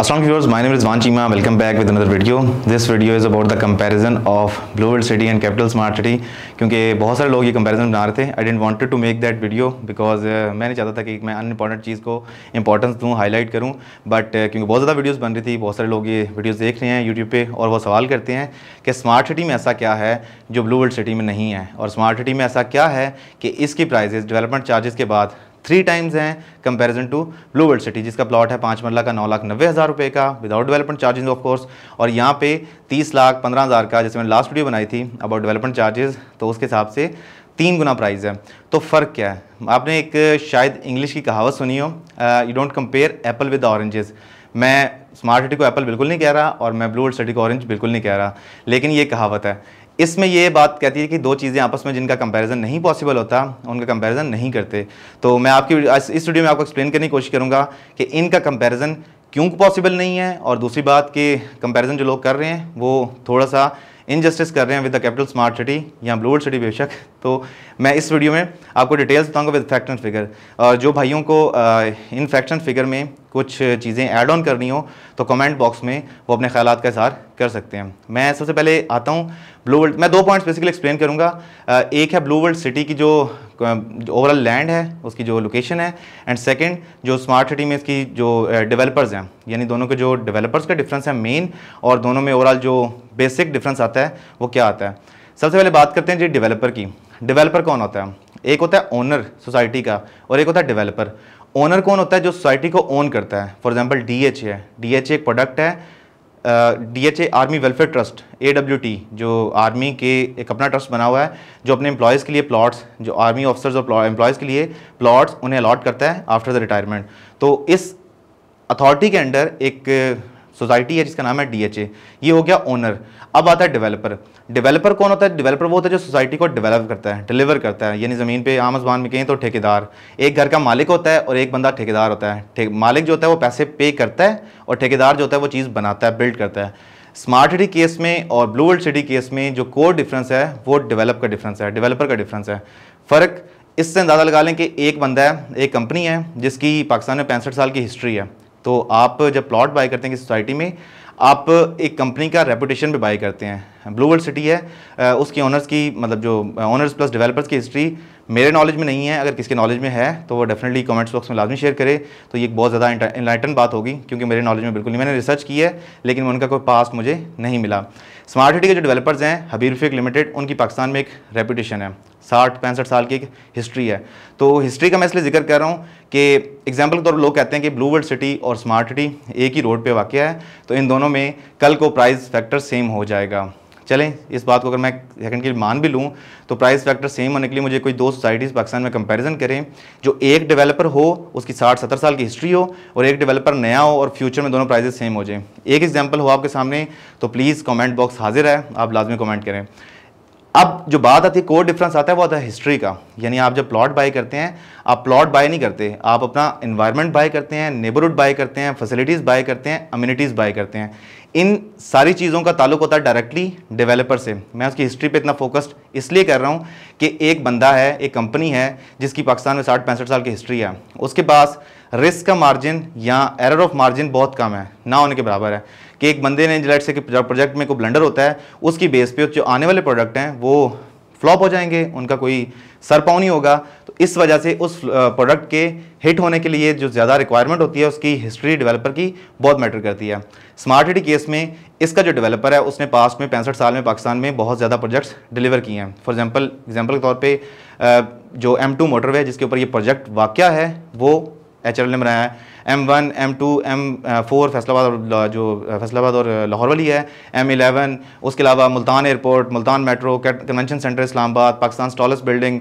Assalamu viewers, my name is Van Chima. Welcome back with another video. This video is about the comparison of Blue World City and Capital Smart City. क्योंकि बहुत सारे लोग ये comparison बना रहे थे I didn't wanted to make that video because मैं नहीं चाहता था कि मैं अनइम्पॉर्टेंट चीज़ को इंपॉर्टेंस दूँ हाईलाइट करूँ बट uh, क्योंकि बहुत ज़्यादा वीडियोस बन रही थी बहुत सारे लोग ये वीडियोस देख रहे हैं यूट्यूब पे और वो सवाल करते हैं कि स्मार्ट सिटी में ऐसा क्या है जो ब्लू वर्ल्ड सिटी में नहीं है और स्मार्ट सिटी में ऐसा क्या है कि इसकी प्राइजेज़ डेवलपमेंट चार्जेस के बाद थ्री टाइम्स हैं comparison to Blue world City जिसका प्लॉट है पाँच मरला का नौ लाख नब्बे हज़ार रुपये का without development charges of course और यहाँ पे तीस लाख पंद्रह हज़ार का जैसे मैंने लास्ट वीडियो बनाई थी अबाउट डेवलपमेंट चार्जेस तो उसके हिसाब से तीन गुना प्राइस है तो फ़र्क क्या है आपने एक शायद इंग्लिश की कहावत सुनी हो you don't compare apple with oranges मैं स्मार्ट सिटी को एप्पल बिल्कुल नहीं कह रहा और मैं ब्लू वर्ल्ड सिटी को ऑरेंज बिल्कुल नहीं कह रहा लेकिन ये कहावत है इसमें ये बात कहती है कि दो चीज़ें आपस में जिनका कंपैरिजन नहीं पॉसिबल होता उनका कंपैरिजन नहीं करते तो मैं आपकी इस वीडियो में आपको एक्सप्लेन करने की कोशिश करूँगा कि इनका कंपैरिजन क्यों पॉसिबल नहीं है और दूसरी बात कि कंपैरिजन जो लोग कर रहे हैं वो थोड़ा सा इनजस्टिस कर रहे हैं with the Capital Smart City या ब्लू सिटी बेशक तो मैं इस वीडियो में आपको डिटेल्स बताऊंगा विद फैक्ट एंड फिगर और जो भाइयों को इन फैक्ट एंड फिगर में कुछ चीज़ें ऐड ऑन करनी हो तो कमेंट बॉक्स में वो अपने ख्याल का इजहार कर सकते हैं मैं सबसे पहले आता हूँ ब्लू वर्ल्ड मैं दो पॉइंट्स बेसिकली एक्सप्लेन करूँगा एक है ब्लू वर्ल्ड सिटी की जो ओवरऑल लैंड है उसकी जो लोकेशन है एंड सेकंड जो स्मार्ट सिटी में इसकी जो डेवलपर्स हैं यानी दोनों के जो डेवलपर्स का डिफरेंस है मेन और दोनों में ओवरऑल जो बेसिक डिफरेंस आता है वो क्या आता है सबसे पहले बात करते हैं जी डिवेलपर की डिवेलपर कौन होता है एक होता है ओनर सोसाइटी का और एक होता है डिवेलपर ओनर कौन होता है जो सोसाइटी को ओन करता है फॉर एग्जाम्पल डी एच है डी एच एक प्रोडक्ट है D H A Army Welfare Trust A W T जो आर्मी के एक अपना ट्रस्ट बना हुआ है जो अपने एम्प्लॉयज़ के लिए प्लॉट्स जो आर्मी ऑफिसर्स और एम्प्लॉयज़ के लिए प्लॉट्स उन्हें अलॉट करता है आफ्टर द रिटायरमेंट तो इस अथॉरिटी के अंडर एक सोसाइटी है जिसका नाम है डीएचए ये हो गया ओनर अब आता है डेवलपर डेवलपर कौन होता है डेवलपर वो होता है जो सोसाइटी को डेवलप करता है डिलीवर करता है यानी ज़मीन पे आम जबान में कहें तो ठेकेदार एक घर का मालिक होता है और एक बंदा ठेकेदार होता है मालिक जो होता है वो पैसे पे करता है और ठेकेदार जो होता है वो चीज़ बनाता है बिल्ड करता है स्मार्ट सिटी केस में और ब्लू वर्ल्ड सिटी केस में जो कोर डिफरेंस है वो डिवेलप का डिफरेंस है डिवेलपर का डिफरेंस है फ़र्क इससे अंदाज़ा लगा लें कि एक बंदा है एक कंपनी है जिसकी पाकिस्तान में पैंसठ साल की हिस्ट्री है तो आप जब प्लॉट बाय करते हैं किसी सोसाइटी में आप एक कंपनी का रेपुटेशन भी बाय करते हैं ब्लू वर्ल्ड सिटी है उसके ओनर्स की मतलब जो ओनर्स प्लस डेवलपर्स की हिस्ट्री मेरे नॉलेज में नहीं है अगर किसके नॉलेज में है तो वो डेफिनेटली कमेंट्स बॉक्स में लाजमी शेयर करें तो ये एक बहुत ज़्यादा इनलाइटन बात होगी क्योंकि मेरे नॉलेज में बिल्कुल नहीं मैंने रिसर्च की है लेकिन उनका कोई पास मुझे नहीं मिला स्मार्ट सिटी के जो डेवलपर्स हैं फेक लिमिटेड उनकी पाकिस्तान में एक रेपूटेशन है साठ पैंसठ साल की एक हिस्ट्री है तो हिस्ट्री का मैं इसलिए जिक्र कर रहा हूँ कि एग्जाम्पल के तौर पर लोग कहते हैं कि ब्लू वर्ल्ड सिटी और स्मार्ट सिटी एक ही रोड पर वाक़ है तो इन दोनों में कल को प्राइस फैक्टर सेम हो जाएगा चलें इस बात को अगर मैं सेकंड के लिए मान भी लूँ तो प्राइस फैक्टर सेम होने के लिए मुझे कोई दो सोसाइटीज़ पाकिस्तान में कंपैरिजन करें जो एक डेवलपर हो उसकी साठ सत्तर साल की हिस्ट्री हो और एक डेवलपर नया हो और फ्यूचर में दोनों प्राइजेस सेम हो जाए एक एग्जाम्पल हो आपके सामने तो प्लीज़ कॉमेंट बॉक्स हाजिर है आप लाजमी कॉमेंट करें अब जो बात आती है कोर डिफरेंस आता है वो आता है हिस्ट्री का यानी आप जब प्लॉट बाय करते हैं आप प्लॉट बाय नहीं करते आप अपना इन्वायरमेंट बाय करते हैं नेबरहुड बाय करते हैं फैसिलिटीज़ बाय करते हैं अम्यूनिटीज़ बाय करते हैं इन सारी चीज़ों का ताल्लुक होता है डायरेक्टली डेवलपर से मैं उसकी हिस्ट्री पे इतना फोकस्ड इसलिए कर रहा हूँ कि एक बंदा है एक कंपनी है जिसकी पाकिस्तान में साठ पैंसठ साल की हिस्ट्री है उसके पास रिस्क का मार्जिन या एरर ऑफ मार्जिन बहुत कम है ना होने के बराबर है कि एक बंदे ने जलाइट से प्रोजेक्ट में कोई ब्लेंडर होता है उसकी बेस पे जो आने वाले प्रोडक्ट हैं वो फ्लॉप हो जाएंगे उनका कोई सर पाव नहीं होगा तो इस वजह से उस प्रोडक्ट के हिट होने के लिए जो ज़्यादा रिक्वायरमेंट होती है उसकी हिस्ट्री डेवलपर की बहुत मैटर करती है स्मार्ट सिटी केस में इसका जो डेवलपर है उसने पास्ट में पैंसठ साल में पाकिस्तान में बहुत ज़्यादा प्रोजेक्ट्स डिलीवर किए हैं फॉर एग्जाम्पल एग्जाम्पल के तौर पर जो एम टू मोटरवे जिसके ऊपर ये प्रोजेक्ट वाक़ है वो एच ने बनाया है M one M two M four Faisalabad और जो फैसलाबाद और लाहौर वाली है एम एलेवन उसके अलावा Multan airport Multan metro convention centre Islamabad Pakistan स्टॉलस building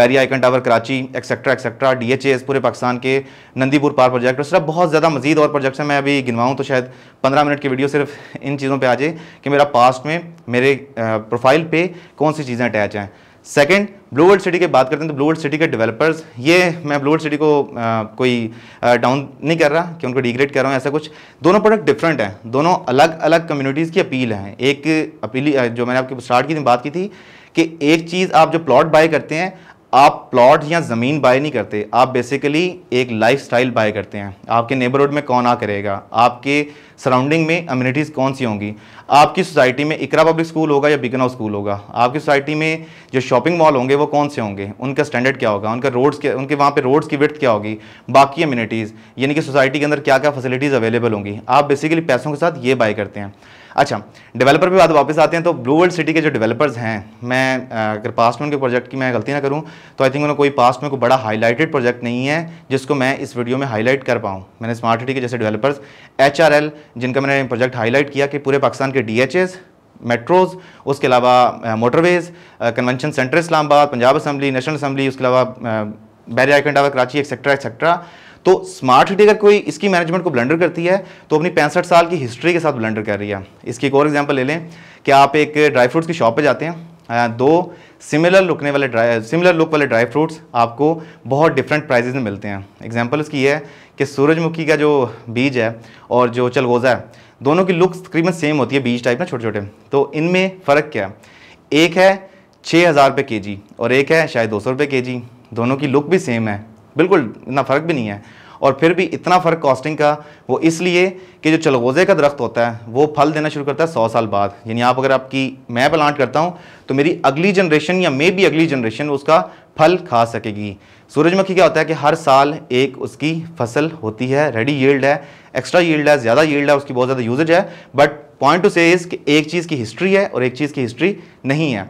Bahria icon tower Karachi et cetera et cetera D H S पूरे पाकिस्तान के नंदीपुर पार प्रोजेक्ट और सिर्फ बहुत ज़्यादा मजीद और प्रोजेक्ट्स हैं मैं अभी गिनवाऊँ तो शायद पंद्रह मिनट की वीडियो सिर्फ इन चीज़ों पर आ जाए कि मेरा पास्ट में मेरे प्रोफाइल पर कौन सी चीज़ें अटैच हैं सेकंड ब्लू वर्ल्ड सिटी की बात करते हैं तो ब्लू वर्ल्ड सिटी के डेवलपर्स ये मैं ब्लू वर्ल्ड सिटी को आ, कोई डाउन नहीं कर रहा कि उनको डिग्रेड कर रहा हूँ ऐसा कुछ दोनों प्रोडक्ट डिफरेंट हैं दोनों अलग अलग कम्युनिटीज़ की अपील हैं एक अपील जो मैंने आपकी स्टार्ट की थी बात की थी कि एक चीज़ आप जो प्लॉट बाय करते हैं आप प्लॉट या ज़मीन बाय नहीं करते आप बेसिकली एक लाइफ स्टाइल बाय करते हैं आपके नेबरहुड में कौन आ करेगा आपके सराउंडिंग में अम्यूनिटीज़ कौन सी होंगी आपकी सोसाइटी में इकरा पब्लिक स्कूल होगा या बिकना स्कूल होगा आपकी सोसाइटी में जो शॉपिंग मॉल होंगे वो कौन से होंगे उनका स्टैंडर्ड क्या होगा उनका रोड्स के उनके वहाँ पर रोड्स की विथ क्या होगी बाकी अम्यूनिटीज़ यानी कि सोसाइटी के अंदर क्या क्या फैसिलिटीज़ अवेलेबल होंगी आप बेसिकली पैसों के साथ ये बाय करते हैं अच्छा डेवलपर पे बात वापस आते हैं तो ब्लू वर्ल्ड सिटी के जो डेवलपर्स हैं मैं अगर पास्ट में उनके प्रोजेक्ट की मैं गलती ना करूं तो आई थिंक उन्होंने कोई पास्ट में कोई बड़ा हाईलाइटेड प्रोजेक्ट नहीं है जिसको मैं इस वीडियो में हाईलाइट कर पाऊँ मैंने स्मार्ट सिटी के जैसे डेवलपर्स एच जिनका मैंने प्रोजेक्ट हाईलाइट किया कि पूरे पाकिस्तान के डी मेट्रोज़ उसके अलावा motorways convention centre Islamabad Punjab assembly national assembly उसके अलावा बैरिया कराची एक्सेट्रा एक्सेट्रा तो स्मार्ट सिटी अगर कोई इसकी मैनेजमेंट को ब्लेंडर करती है तो अपनी पैंसठ साल की हिस्ट्री के साथ ब्लेंडर कर रही है इसकी एक और एग्जाम्पल ले लें कि आप एक ड्राई फ्रूट्स की शॉप पर जाते हैं दो सिमिलर लुकने वाले ड्राई सिमिलर लुक वाले ड्राई फ्रूट्स आपको बहुत डिफरेंट प्राइजेज में मिलते हैं एग्जाम्पल इसकी है कि सूरजमुखी का जो बीज है और जो चलगोज़ा है दोनों की लुक तकरीबन सेम होती है बीज टाइप में छोटे छोटे तो इनमें फ़र्क क्या है एक है छः हज़ार रुपये के जी और एक है शायद दो सौ रुपये के जी दोनों की लुक भी सेम है बिल्कुल इतना फ़र्क भी नहीं है और फिर भी इतना फ़र्क कॉस्टिंग का वो इसलिए कि जो चलगोज़े का दरख्त होता है वो फल देना शुरू करता है सौ साल बाद यानी आप अगर आपकी मैं प्लांट करता हूँ तो मेरी अगली जनरेशन या मे भी अगली जनरेशन उसका फल खा सकेगी सूरजमुखी क्या होता है कि हर साल एक उसकी फसल होती है रेडी यील्ड है एक्स्ट्रा यील्ड है ज़्यादा यील्ड है उसकी बहुत ज़्यादा यूजेज है बट पॉइंट टू से इज़ कि एक चीज़ की हिस्ट्री है और एक चीज़ की हिस्ट्री नहीं है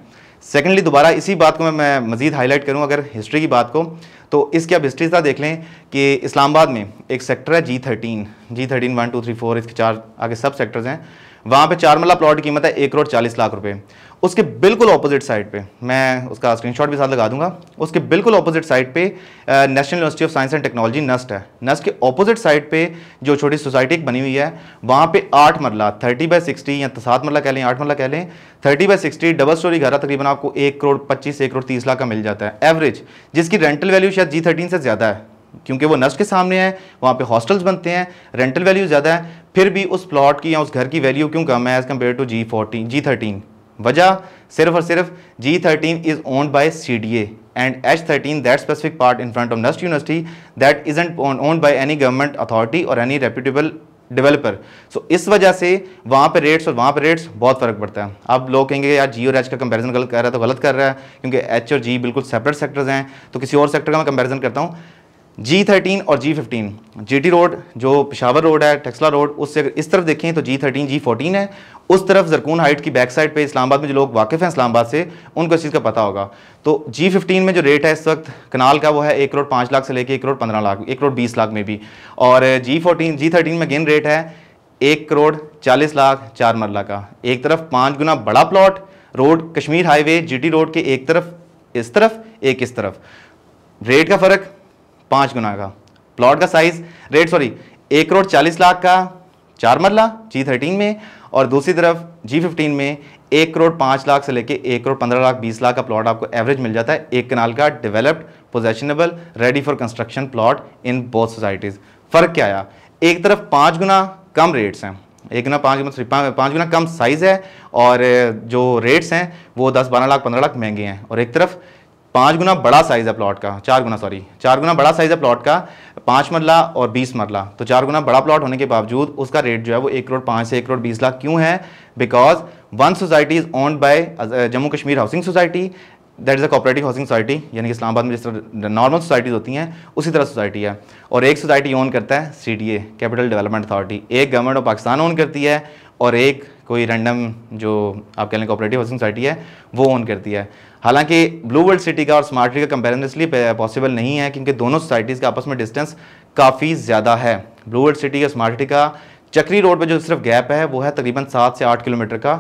सेकेंडली दोबारा इसी बात को मैं, मैं मज़ीद हाईलाइट करूँ अगर हिस्ट्री की बात को तो इसकी आप हिस्ट्री सा देख लें कि इस्लामाबाद में एक सेक्टर है G thirteen G thirteen one two three four इसके चार आगे सब सेक्टर्स हैं वहाँ पे चार मल्ला प्लॉट की कीमत है एक करोड़ चालीस लाख रुपए उसके बिल्कुल ऑपोजिट साइड पे मैं उसका स्क्रीनशॉट भी साथ लगा दूंगा उसके बिल्कुल ऑपोजिट साइड पे National University of Science and Technology NUST है नस्ट के ऑपोजिट साइड पे जो छोटी सोसाइटी बनी हुई है वहाँ पे आठ मरला थर्टी बाय सिक्सटी या तो सात मरला कह लें आठ मरला कह लें thirty by sixty double storey घर तकरीबन आपको एक करोड़ पच्चीस एक करोड़ तीस लाख का मिल जाता है एवरेज जिसकी रेंटल वैल्यू शायद जी थर्टीन से ज़्यादा है क्योंकि वो नस्ट के सामने है वहाँ पे हॉस्टल्स बनते हैं रेंटल वैल्यू ज़्यादा है फिर भी उस प्लॉट की या उस घर की वैल्यू क्यों कम है as compare to G fourteen G thirteen वजह सिर्फ और सिर्फ G thirteen is owned by C D A thirteen that specific part in front of of university University is and owned by any government authority और any reputable developer so इस वजह से वहाँ पर रेट्स और वहाँ पर रेट्स बहुत फ़र्क पड़ता है अब लोग कहेंगे यार जी और एच का कंपेरिजन गलत कर रहा है तो गलत कर रहा है क्योंकि एच और जी बिल्कुल सेपरेट सेक्टर्स हैं तो किसी और सेक्टर का मैं कंपेरिजन करता हूँ जी थर्टीन और G fifteen G T road जो पिशावर रोड है टक्सला रोड उससे अगर इस तरफ देखें तो जी थर्टीन जी फोर्टीन है उस तरफ जरकून हाइट की बैक साइड पे इस्लामाबाद में जो लोग वाकिफ़ हैं इस्लामाबाद से उनको इस चीज़ का पता होगा तो जी फिफ्टीन में जो रेट है इस वक्त कनाल का वो है एक करोड़ पाँच लाख से लेकर एक करोड़ पंद्रह लाख एक करोड़ बीस लाख में भी और जी फोर्टीन जी थर्टीन में गेन रेट है एक करोड़ चालीस लाख चार मरला का एक तरफ पाँच गुना बड़ा plot road Kashmir highway G road के एक तरफ इस तरफ एक इस तरफ रेट का फ़र्क पाँच गुना का प्लॉट का साइज रेट सॉरी एक करोड़ चालीस लाख का चार मरला जी थर्टीन में और दूसरी तरफ जी फिफ्टीन में एक करोड़ पाँच लाख से लेके एक करोड़ पंद्रह लाख बीस लाख का प्लॉट आपको एवरेज मिल जाता है एक कनाल का developed possessionable ready for construction plot in both societies फ़र्क क्या आया एक तरफ पाँच गुना कम रेट्स हैं एक गुना पाँच गुना पाँच गुना कम साइज़ है और जो रेट्स हैं वो दस बारह लाख पंद्रह लाख महंगे हैं और एक तरफ पाँच गुना बड़ा साइज़ है प्लॉट का चार गुना सॉरी चार गुना बड़ा साइज़ है प्लॉट का पाँच मरला और बीस मरला तो चार गुना बड़ा प्लॉट होने के बावजूद उसका रेट जो है वो एक करोड़ पाँच से एक करोड़ बीस लाख क्यों है because one society is owned by Jammu Kashmir housing society that is a cooperative housing society यानी कि इस्लामाबाद में जिस तरह नॉर्मल सोसाइटीज़ होती हैं उसी तरह सोसाइटी है और एक सोसाइटी ओन करता है C D A capital development authority एक गवर्नमेंट ऑफ पाकिस्तान ओन करती है और एक कोई रैंडम जो आप कह लें कॉपरेटिव हाउसिंग सोसाइटी है वो ओन करती है हालांकि ब्लू वर्ल्ड सिटी का और स्मार्ट सिटी का कंपेरिजन इसलिए पॉसिबल नहीं है क्योंकि दोनों सोसाइटीज़ का आपस में डिस्टेंस काफ़ी ज़्यादा है ब्लू वर्ल्ड सिटी का स्मार्ट सिटी का चक्री रोड पर जो सिर्फ गैप है वो है तकरीबन सात से आठ किलोमीटर का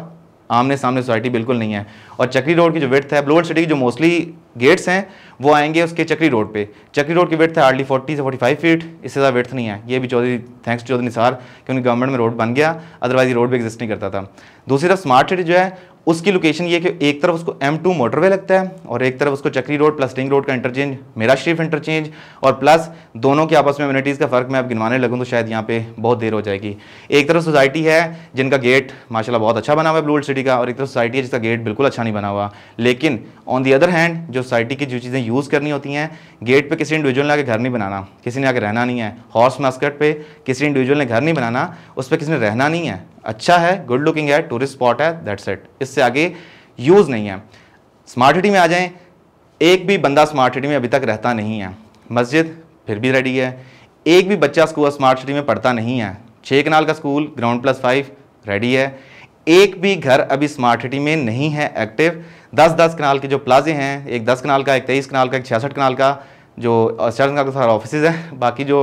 आमने सामने सोसाइटी बिल्कुल नहीं है और चक्री रोड की जो विर्थ है ब्लोअर सिटी की जो मोस्टली गेट्स हैं वो आएंगे उसके चक्री रोड पे चक्री रोड की विर्थ है हार्डली 40 से 45 फीट इससे ज़्यादा विर्थ नहीं है ये भी चौधरी थैंक्स टू चौधरी निसार क्योंकि गवर्नमेंट में रोड बन गया अदरवाइज रोड भी एग्जिस्ट नहीं करता था दूसरी तरफ स्मार्ट सिटी जो है उसकी लोकेशन ये कि एक तरफ उसको एम टू मोटरवे लगता है और एक तरफ उसको Chakri road plus ring road का इंटरचेंज मेरा शरीफ इंटरचेंज और प्लस दोनों के आपस में कम्यूनिटीज़ का फ़र्क मैं आप गिनवाने लगूँ तो शायद यहाँ पे बहुत देर हो जाएगी एक तरफ सोसाइटी है जिनका गेट माशाल्लाह बहुत अच्छा बना हुआ है ब्लू सिटी का और एक तरफ सोसाइटी है जिसका गेट बिल्कुल अच्छा नहीं बना हुआ लेकिन ऑन दी अदर हैंड जो सोसाइटी की जो चीज़ें यूज़ करनी होती हैं गेट पर किसी इंडिविजुअल ने आगे घर नहीं बनाना किसी ने आगे रहना नहीं है हॉर्स मास्कट पर किसी इंडिविजुअल ने घर नहीं बनाना उस पर किसी ने रहना नहीं है अच्छा है गुड लुकिंग है टूरिस्ट स्पॉट है दैट्स इट इससे आगे यूज़ नहीं है स्मार्ट सिटी में आ जाएं एक भी बंदा स्मार्ट सिटी में अभी तक रहता नहीं है मस्जिद फिर भी रेडी है एक भी बच्चा स्कूल स्मार्ट सिटी में पढ़ता नहीं है छः कनाल का school ground plus five ready है एक भी घर अभी स्मार्ट सिटी में नहीं है एक्टिव दस दस कनाल के जो प्लाजे हैं एक दस कनाल का एक तेईस कनाल का एक छियासठ कनाल का जो छियासठ कनाल का सारा ऑफिस हैं बाकी जो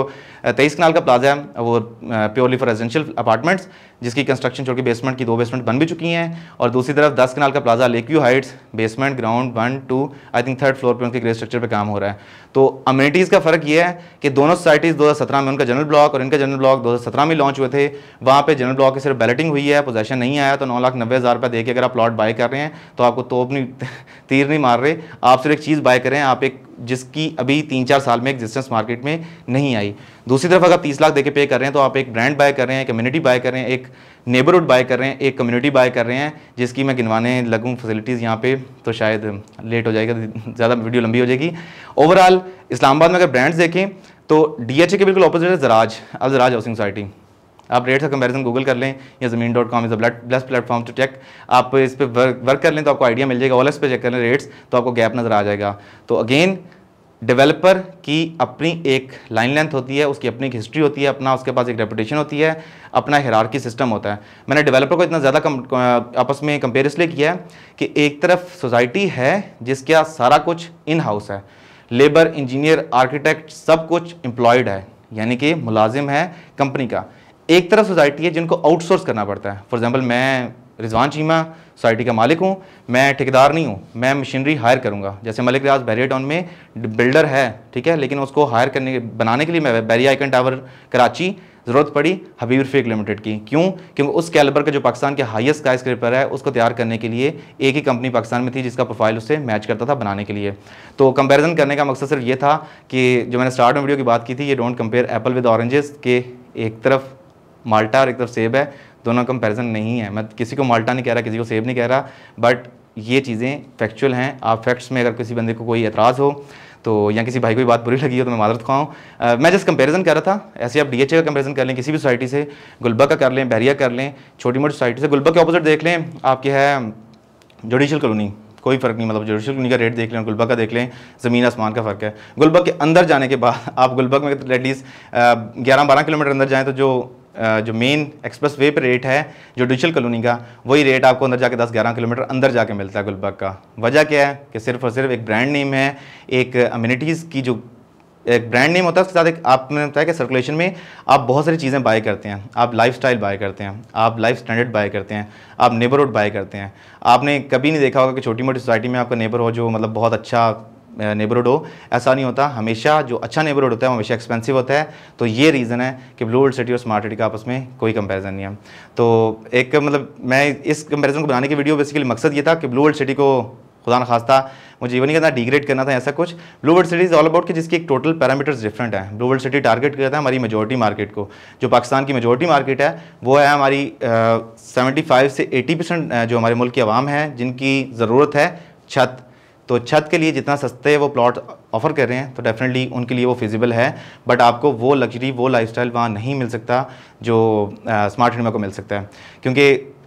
तेईस कनाल का प्लाजा है वो प्योरली फॉर रेजिडेंशियल अपार्टमेंट्स जिसकी कंस्ट्रक्शन छोड़ के बेसमेंट की दो बेसमेंट बन भी चुकी हैं और दूसरी तरफ दस कनाल का plaza lake view heights basement ground one two I think third floor पर उनके ग्रे स्ट्रक्चर पर काम हो रहा है तो अम्यूनिटीज़ का फ़र्क यह है कि दोनों सोसाइटीज़ दो में उनका जनरल ब्लॉक और इनका जनरल ब्लॉक दो में लॉन्च हुए थे वहाँ पर जनरल ब्लॉक की सिर्फ बैलेटिंग हुई है पोजेशन नहीं आया तो नौ लाख नब्बे हज़ार रुपये देकर अगर आप प्लॉट बाय कर रहे हैं तो आपको तो अपनी तीर नहीं मार रहे आप सिर्फ एक चीज़ बाय करें आप एक जिसकी अभी तीन चार साल में एग्जिस्टेंस मार्केट में नहीं आई दूसरी तरफ अगर तीस लाख देके पे कर रहे हैं तो आप एक ब्रांड बाय कर रहे हैं कम्युनिटी बाय कर रहे हैं एक नेबरहुड बाय कर रहे हैं एक कम्युनिटी बाय कर रहे हैं जिसकी मैं गिनवाने लगूँ फैसिलिटीज़ यहाँ पे तो शायद लेट हो जाएगा ज़्यादा वीडियो लंबी हो जाएगी ओवरऑल इस्लामाबाद में अगर ब्रांड्स देखें तो डी के बिल्कुल अपोजिट है जराज अब जराज हाउसिंग सोसाइटी आप रेट का कंपैरिजन गूगल कर लें या Zameen dot com is a plus platform to check आप इस पर वर्क कर लें तो आपको आइडिया मिल जाएगा ओलस पे चेक कर लें रेट्स तो आपको गैप नज़र आ जाएगा तो अगेन डेवलपर की अपनी एक लाइन लेंथ होती है उसकी अपनी एक हिस्ट्री होती है अपना उसके पास एक रेपुटेशन होती है अपना की सिस्टम होता है मैंने डेवलपर को इतना ज़्यादा आपस में कंपेयर इसलिए किया है कि एक तरफ सोसाइटी है जिसका सारा कुछ इन हाउस है लेबर इंजीनियर आर्किटेक्ट सब कुछ एम्प्लॉयड है यानी कि मुलाजिम है कंपनी का एक तरफ सोसाइटी है जिनको आउटसोर्स करना पड़ता है फॉर एग्जाम्पल मैं रिजवान चीमा सोसाइटी का मालिक हूँ मैं ठेकेदार नहीं हूँ मैं मशीनरी हायर करूँगा जैसे मलिक रियाज बैरिया टाउन में बिल्डर है ठीक है लेकिन उसको हायर करने के बनाने के लिए मैं बैरिया आइकन टावर कराची ज़रूरत पड़ी हबीब रफीक लिमिटेड की क्यों क्योंकि उस कैलबर का जो पाकिस्तान के हाईएस्ट स्काई स्क्रेपर है उसको तैयार करने के लिए एक ही कंपनी पाकिस्तान में थी जिसका प्रोफाइल उससे मैच करता था बनाने के लिए तो कंपैरिजन करने का मकसद सिर्फ ये था कि जो मैंने स्टार्ट में वीडियो की बात की थी ये don't compare apple with oranges के एक तरफ माल्टा और एक तरफ सेब है दोनों कंपैरिजन नहीं है मैं किसी को माल्टा नहीं कह रहा किसी को सेब नहीं कह रहा बट ये चीज़ें फैक्चुअल हैं आप फैक्ट्स में अगर किसी बंदे को कोई एतराज़ हो तो या किसी भाई को बात बुरी लगी हो तो मैं मादरत खाऊँ मैं जस्ट कंपैरिजन कर रहा था ऐसे आप डीएचए का कंपैरिजन कर लें किसी भी सोसाइटी से गुलबा का कर लें बहरिया कर लें छोटी मोटी सोसाइटी से गुलबा के अपोजिट देख लें आपके है जुडिशल कॉलोनी कोई फ़र्क नहीं मतलब जुडिशल कॉलोनी का रेट देख लें गुलबा का देख लें ज़मीन आसमान का फ़र्क है गुलबा के अंदर जाने के बाद आप गुलबा में एटलीस्ट ग्यारह बारह किलोमीटर अंदर जाएँ तो जो जो मेन एक्सप्रेस वे पर रेट है जो डिजिटल कॉलोनी का वही रेट आपको अंदर जाके 10-11 किलोमीटर अंदर जाके मिलता है गुलबाग का वजह क्या है कि सिर्फ और सिर्फ एक ब्रांड नेम है एक अम्यूनिटीज़ की जो एक ब्रांड नेम होता है उसके साथ एक आपने बताया कि सर्कुलेशन में आप बहुत सारी चीज़ें बाय करते हैं आप लाइफ स्टाइल बाय करते हैं आप लाइफ स्टैंडर्ड बाय करते हैं आप नेबरहुड बाय करते हैं आपने कभी नहीं देखा होगा कि छोटी मोटी सोसाइटी में आपका नेबर हो जो मतलब बहुत अच्छा नेबरहुड हो ऐसा नहीं होता हमेशा जो अच्छा नेबरहुड होता है वो हमेशा एक्सपेंसिव होता है तो ये रीज़न है कि ब्लू वर्ल्ड सिटी और स्मार्ट सिटी का आपस में कोई कंपेरिजन नहीं है तो एक मतलब मैं इस कंपेरिजन को बनाने की वीडियो बेसिकली मकसद ये था कि ब्लू वर्ल्ड सिटी को खुदा ना खास्ता मुझे ये नहीं करना डिग्रेड करना था ऐसा कुछ blue world city is all about कि जिसकी एक टोटल पैरामीटर्स डिफरेंट हैं ब्लू वर्ल्ड सिटी टारगेट करता है हमारी मेजोरिटी मार्केट को जो पाकिस्तान की मेजोरिटी मार्केट है वो है हमारी सेवेंटी फाइव से एटी परसेंट जो हमारे मुल्क की आवाम है जिनकी ज़रूरत है छत तो छत के लिए जितना सस्ते वो प्लॉट ऑफर कर रहे हैं तो डेफिनेटली उनके लिए वो फिजिबल है बट आपको वो लग्जरी वो लाइफस्टाइल वहाँ नहीं मिल सकता जो स्मार्ट हिंडमा को मिल सकता है क्योंकि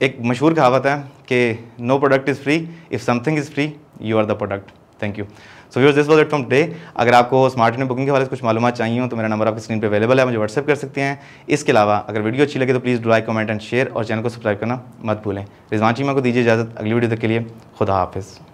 एक मशहूर कहावत है कि no product is free if something is free you are the product thank you so viewers this was it from day अगर आपको स्मार्ट इन बुकिंग के बारे में कुछ मालूम चाहिए हो तो मेरा नंबर आपकी स्क्रीन पर अवेलेबल है मुझे व्हाट्सअप कर सकते हैं इसके अलावा अगर वीडियो अच्छी लगे तो please do like comment and share और चैनल को सब्सक्राइब करना मत भूलें रिजवान चीमा को दीजिए इजाज़त अगली वीडियो तक के लिए खुदा हाफिज़